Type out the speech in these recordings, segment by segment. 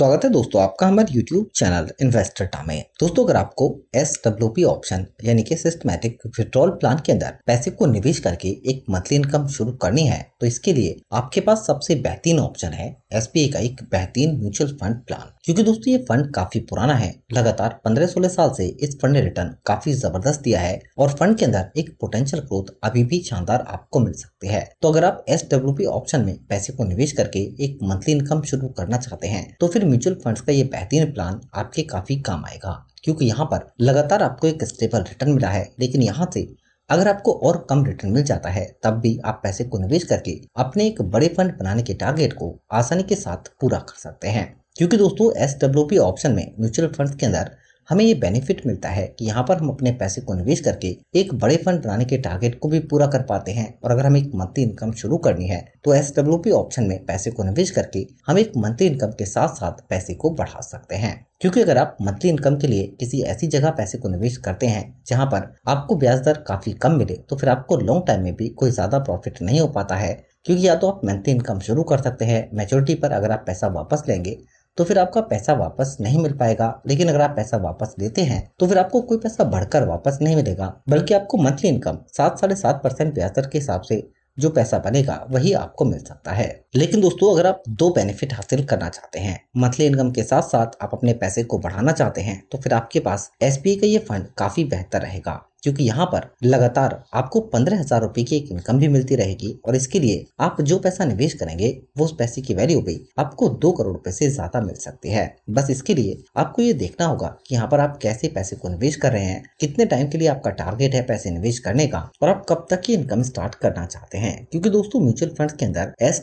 स्वागत है दोस्तों आपका हमारे YouTube चैनल इन्वेस्टर टामे दोस्तों अगर आपको एस डब्ल्यू पी ऑप्शन यानी कि सिस्टमेटिक विड्रॉल प्लान के अंदर पैसे को निवेश करके एक मंथली इनकम शुरू करनी है तो इसके लिए आपके पास सबसे बेहतरीन ऑप्शन है एस का एक बेहतरीन म्यूचुअल फंड प्लान क्योंकि दोस्तों ये फंड काफी पुराना है लगातार पंद्रह सोलह साल से इस फंड ने रिटर्न काफी जबरदस्त दिया है और फंड के अंदर एक पोटेंशियल ग्रोथ अभी भी शानदार आपको मिल सकती है तो अगर आप एस ऑप्शन में पैसे को निवेश करके एक मंथली इनकम शुरू करना चाहते हैं तो फिर म्यूचुअल फंड्स का ये बेहतरीन प्लान आपके काफ़ी काम आएगा क्योंकि यहाँ पर लगातार आपको एक स्टेबल रिटर्न मिला है लेकिन यहाँ से अगर आपको और कम रिटर्न मिल जाता है तब भी आप पैसे को निवेश करके अपने एक बड़े फंड बनाने के टारगेट को आसानी के साथ पूरा कर सकते हैं क्योंकि दोस्तों एस ऑप्शन में म्यूचुअल फंड के अंदर हमें ये बेनिफिट मिलता है कि यहाँ पर हम अपने पैसे को निवेश करके एक बड़े फंड बनाने के टारगेट को भी पूरा कर पाते हैं और अगर हमें एक मंथली इनकम शुरू करनी है तो एस ऑप्शन में पैसे को निवेश करके हम एक मंथली इनकम के साथ साथ पैसे को बढ़ा सकते हैं क्योंकि अगर आप मंथली इनकम के लिए किसी ऐसी जगह पैसे को निवेश करते हैं जहां पर आपको ब्याज दर काफी कम मिले तो फिर आपको लॉन्ग टाइम में भी कोई ज्यादा प्रॉफिट नहीं हो पाता है क्योंकि या तो आप मंथली इनकम शुरू कर सकते हैं मेच्योरिटी पर अगर आप पैसा वापस लेंगे तो फिर आपका पैसा वापस नहीं मिल पाएगा लेकिन अगर आप पैसा वापस लेते हैं तो फिर आपको कोई पैसा बढ़कर वापस नहीं मिलेगा बल्कि आपको मंथली इनकम सात साढ़े सात परसेंट ब्याज दर के हिसाब से जो पैसा बनेगा वही आपको मिल सकता है लेकिन दोस्तों अगर आप दो बेनिफिट हासिल करना चाहते हैं मंथली इनकम के साथ साथ आप अपने पैसे को बढ़ाना चाहते हैं तो फिर आपके पास एस का ये फंड काफी बेहतर रहेगा क्योंकि यहाँ पर लगातार आपको पंद्रह हजार रूपए की एक इनकम भी मिलती रहेगी और इसके लिए आप जो पैसा निवेश करेंगे वो उस पैसे की वैल्यू भी आपको दो करोड़ रूपए से ज्यादा मिल सकती है बस इसके लिए आपको ये देखना होगा कि यहाँ पर आप कैसे पैसे को निवेश कर रहे हैं कितने टाइम के लिए आपका टारगेट है पैसे निवेश करने का और आप कब तक की इनकम स्टार्ट करना चाहते हैं क्योंकि दोस्तों म्यूचुअल फंड के अंदर एस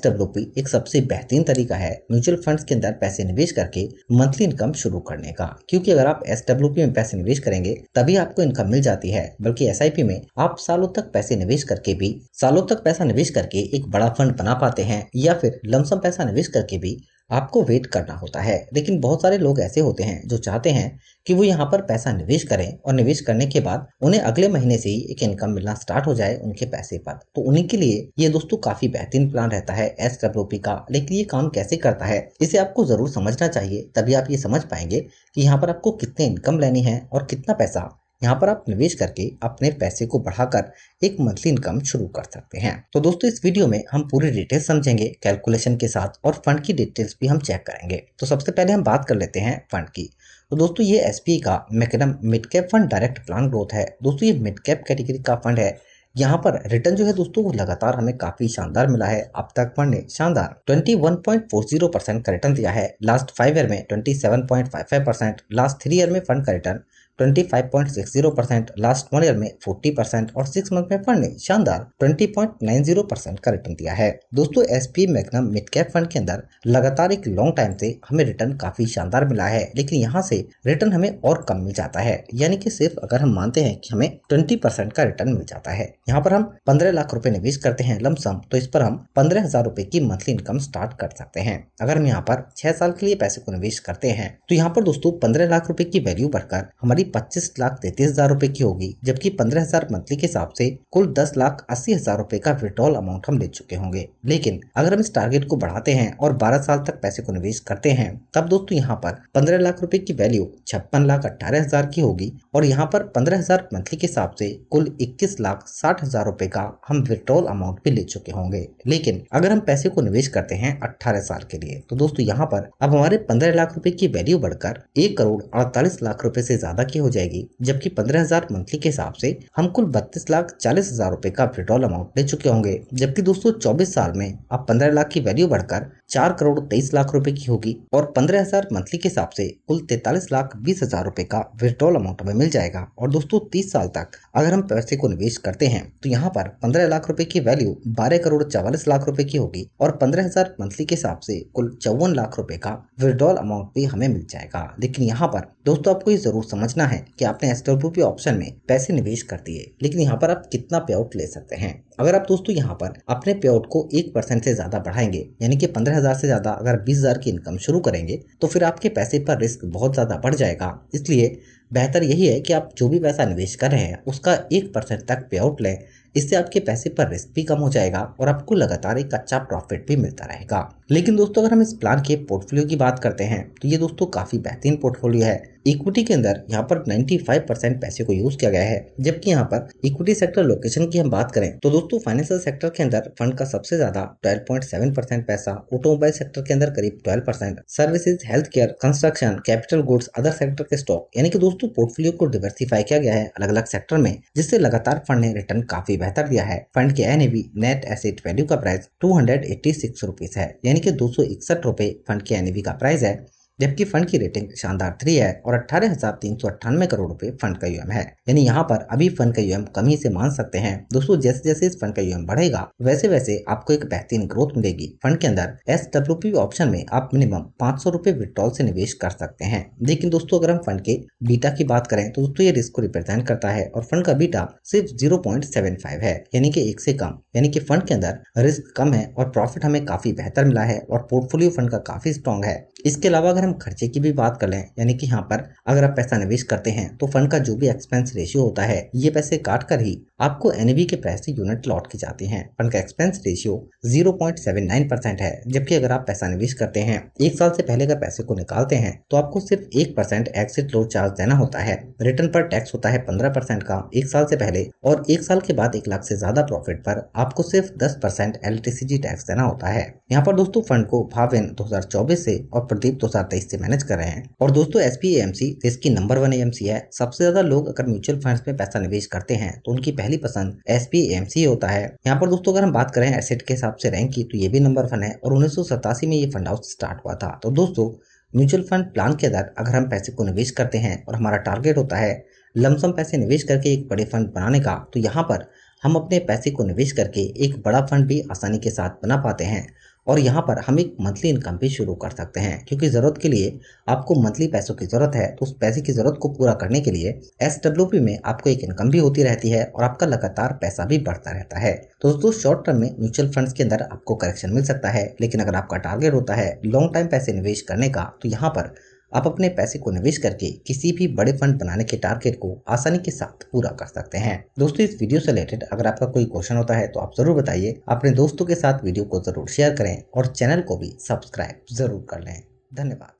एक सबसे बेहतरीन तरीका है म्यूचुअल फंड के अंदर पैसे निवेश करके मंथली इनकम शुरू करने का क्योंकि अगर आप एस में पैसे निवेश करेंगे तभी आपको इनकम मिल जाती है है बल्कि एस में आप सालों तक पैसे निवेश करके भी सालों तक पैसा निवेश करके एक बड़ा फंड बना पाते हैं या फिर लमसम पैसा निवेश करके भी आपको वेट करना होता है लेकिन बहुत सारे लोग ऐसे होते हैं जो चाहते हैं कि वो यहाँ पर पैसा निवेश करें और निवेश करने के बाद उन्हें अगले महीने से ही एक इनकम मिलना स्टार्ट हो जाए उनके पैसे पर तो उन्हीं के लिए ये दोस्तों काफी बेहतरीन प्लान रहता है एस डब्ल्यू का लेकिन ये काम कैसे करता है इसे आपको जरूर समझना चाहिए तभी आप ये समझ पाएंगे कि यहाँ पर आपको कितने इनकम लेनी है और कितना पैसा यहाँ पर आप निवेश करके अपने पैसे को बढ़ाकर एक मंथली इनकम शुरू कर सकते हैं तो दोस्तों इस वीडियो में हम पूरी डिटेल समझेंगे कैलकुलेशन के साथ और फंड की डिटेल्स भी हम चेक करेंगे तो सबसे पहले हम बात कर लेते हैं फंड की तो दोस्तों ये एस का Magnum mid cap fund direct plan growth है दोस्तों ये मिड कैप कैटेगरी का फंड है यहाँ पर रिटर्न जो है दोस्तों वो लगातार हमें काफी शानदार मिला है अब तक फंड ने शानदार 21.40 परसेंट का रिटर्न दिया है लास्ट फाइव ईयर में 27.55 परसेंट लास्ट थ्री ईयर में फंड का return 25.60 percent last one year में 40 परसेंट और सिक्स मंथ में फंड ने शानदार 20.90 परसेंट का रिटर्न दिया है दोस्तों S P Magnum mid cap fund के अंदर लगातार एक लॉन्ग टाइम से हमें रिटर्न काफी शानदार मिला है लेकिन यहाँ से रिटर्न हमें और कम मिल जाता है यानी कि सिर्फ अगर हम मानते हैं कि हमें 20 परसेंट का रिटर्न मिल जाता है यहाँ पर हम पंद्रह लाख रुपए निवेश करते हैं लमसम तो इस पर हम पंद्रह हजार रुपए की मंथली इनकम स्टार्ट कर सकते हैं अगर हम यहाँ पर छह साल के लिए पैसे को निवेश करते हैं तो यहाँ पर दोस्तों पंद्रह लाख रुपए की वैल्यू बढ़कर हमारी पच्चीस लाख तैतीस हजार रुपए की होगी जबकि पंद्रह हजार मंथली के हिसाब से कुल दस लाख अस्सी हजार रुपए का विड्रॉल अमाउंट हम ले चुके होंगे लेकिन अगर हम इस टारगेट को बढ़ाते हैं और बारह साल तक पैसे को निवेश करते हैं तब दोस्तों यहाँ पर पंद्रह लाख रुपए की वैल्यू छप्पन लाख अठारह हजार की होगी और यहाँ पर पंद्रह हजार मंथली के हिसाब से कुल इक्कीस लाख साठ साठ हजार रूपए का हम विड्रोल अमाउंट भी ले चुके होंगे लेकिन अगर हम पैसे को निवेश करते हैं अठारह साल के लिए तो दोस्तों यहाँ पर अब हमारे पंद्रह लाख रूपए की वैल्यू बढ़कर एक करोड़ अड़तालीस लाख रूपए ऐसी ज्यादा की हो जाएगी जबकि पंद्रह हजार मंथली के हिसाब से हम कुल बत्तीस लाख चालीस हजार रूपए का विड्रॉल अमाउंट ले चुके होंगे जबकि दोस्तों चौबीस साल में अब पंद्रह लाख की वैल्यू बढ़कर चार करोड़ तेईस लाख रूपए की होगी और पंद्रह हजार मंथली के हिसाब से कुल तैतालीस लाख बीस हजार रूपए का विड्रॉल अमाउंट हमें मिल जाएगा और दोस्तों तीस साल तक अगर हम पैसे को निवेश करते हैं तो यहाँ पर पंद्रह लाख रुपए की वैल्यू बारह करोड़ चवालीस लाख रुपए की होगी और पंद्रह हजार मंथली के हिसाब से कुल चौवन लाख रुपए का विड्रॉल अमाउंट भी हमें मिल जाएगा लेकिन यहाँ पर दोस्तों आपको ये जरूर समझना है कि आपने डब्ल्यू पी ऑप्शन में पैसे निवेश कर दिए लेकिन यहाँ पर आप कितना पे आउट ले सकते हैं अगर आप दोस्तों यहाँ पर अपने पे आउट को एक परसेंट से ज्यादा बढ़ाएंगे यानी कि पंद्रह हजार से ज्यादा अगर बीस हजार की इनकम शुरू करेंगे तो फिर आपके पैसे पर रिस्क बहुत ज्यादा बढ़ जाएगा इसलिए बेहतर यही है कि आप जो भी पैसा निवेश कर रहे हैं उसका एक परसेंट तक पे आउट लें इससे आपके पैसे पर रिस्क भी कम हो जाएगा और आपको लगातार एक अच्छा प्रॉफिट भी मिलता रहेगा लेकिन दोस्तों अगर हम इस प्लान के पोर्टफोलियो की बात करते हैं तो ये दोस्तों काफ़ी बेहतरीन पोर्टफोलियो है इक्विटी के अंदर यहाँ पर 95 परसेंट पैसे को यूज किया गया है जबकि यहाँ पर इक्विटी सेक्टर लोकेशन की हम बात करें तो दोस्तों फाइनेंशियल सेक्टर के अंदर फंड का सबसे ज्यादा 12.7 परसेंट पैसा ऑटोमोबाइल सेक्टर के अंदर करीब 12 percent services health care construction capital goods other sector के स्टॉक यानी कि दोस्तों पोर्टफोलियो को डिवर्सिफाई किया गया है अलग अलग सेक्टर में जिससे लगातार फंड ने रिटर्न काफी बेहतर दिया है फंड के एन नेट एसेट वैल्यू का प्राइस टू हंड्रेड है यानी कि दो सौ इकसठ रुपये फंड के एनईवी का प्राइस है जबकि फंड की रेटिंग शानदार थ्री है और अठारह हजार तीन सौ अट्ठानवे करोड़ रुपए फंड का यूएम है यानी यहाँ पर अभी फंड का यूएम कम ही से मान सकते हैं दोस्तों जैसे जैसे इस फंड का यूएम बढ़ेगा वैसे वैसे आपको एक बेहतरीन ग्रोथ मिलेगी फंड के अंदर एस डब्ल्यू पी ऑप्शन में आप मिनिमम पाँच सौ रूपए विड्रॉल से निवेश कर सकते हैं लेकिन दोस्तों अगर हम फंड के बीटा की बात करें तो दोस्तों ये रिस्क को रिप्रेजेंट करता है और फंड का बीटा सिर्फ जीरो पॉइंट सेवन फाइव है यानी कि एक से कम यानी कि फंड के अंदर रिस्क कम है और प्रॉफिट हमें काफी बेहतर मिला है और पोर्टफोलियो फंड का काफी स्ट्रॉन्ग है इसके अलावा अगर हम खर्चे की भी बात कर लें यानी कि यहाँ पर अगर आप पैसा निवेश करते हैं तो फंड का जो भी एक्सपेंस रेशियो होता है ये पैसे काट कर ही आपको एनबी के पैसे यूनिट लौट की जाती हैं फंड का एक्सपेंस रेशियो जीरो परसेंट है जबकि अगर आप पैसा निवेश करते हैं एक साल से पहले अगर पैसे को निकालते हैं तो आपको सिर्फ एक परसेंट एक्सिट लोड चार्ज देना होता है रिटर्न पर टैक्स होता है पंद्रह परसेंट का एक साल से पहले और एक साल के बाद एक लाख से ज्यादा प्रॉफिट पर आपको सिर्फ दस परसेंट इलेक्ट्रिसिटी टैक्स देना होता है यहाँ पर दोस्तों फंड को भाविन 2024 से और प्रदीप 2023 तेईस से मैनेज कर रहे हैं और दोस्तों एस पी एम सी देश की नंबर वन एएमसी है सबसे ज्यादा लोग अगर म्यूचुअल फंड में पैसा निवेश करते हैं तो उनकी पहली पसंद एस पी एम सी होता है यहाँ पर दोस्तों अगर हम बात करें एसेट के हिसाब से रैंक की तो ये भी नंबर वन है और उन्नीस में ये फंड हाउस स्टार्ट हुआ था तो दोस्तों म्यूचुअल फंड प्लान के आधार अगर हम पैसे को निवेश करते हैं और हमारा टारगेट होता है लमसम पैसे निवेश करके एक बड़े फंड बनाने का तो यहाँ पर हम अपने पैसे को निवेश करके एक बड़ा फंड भी आसानी के साथ बना पाते हैं और यहाँ पर हम एक मंथली इनकम भी शुरू कर सकते हैं क्योंकि ज़रूरत के लिए आपको मंथली पैसों की ज़रूरत है तो उस पैसे की ज़रूरत को पूरा करने के लिए एस में आपको एक इनकम भी होती रहती है और आपका लगातार पैसा भी बढ़ता रहता है तो दोस्तों शॉर्ट टर्म में म्यूचुअल फंड्स के अंदर आपको करेक्शन मिल सकता है लेकिन अगर आपका टारगेट होता है लॉन्ग टाइम पैसे निवेश करने का तो यहाँ पर आप अपने पैसे को निवेश करके किसी भी बड़े फंड बनाने के टारगेट को आसानी के साथ पूरा कर सकते हैं दोस्तों इस वीडियो से रिलेटेड अगर आपका कोई क्वेश्चन होता है तो आप जरूर बताइए अपने दोस्तों के साथ वीडियो को जरूर शेयर करें और चैनल को भी सब्सक्राइब जरूर कर लें धन्यवाद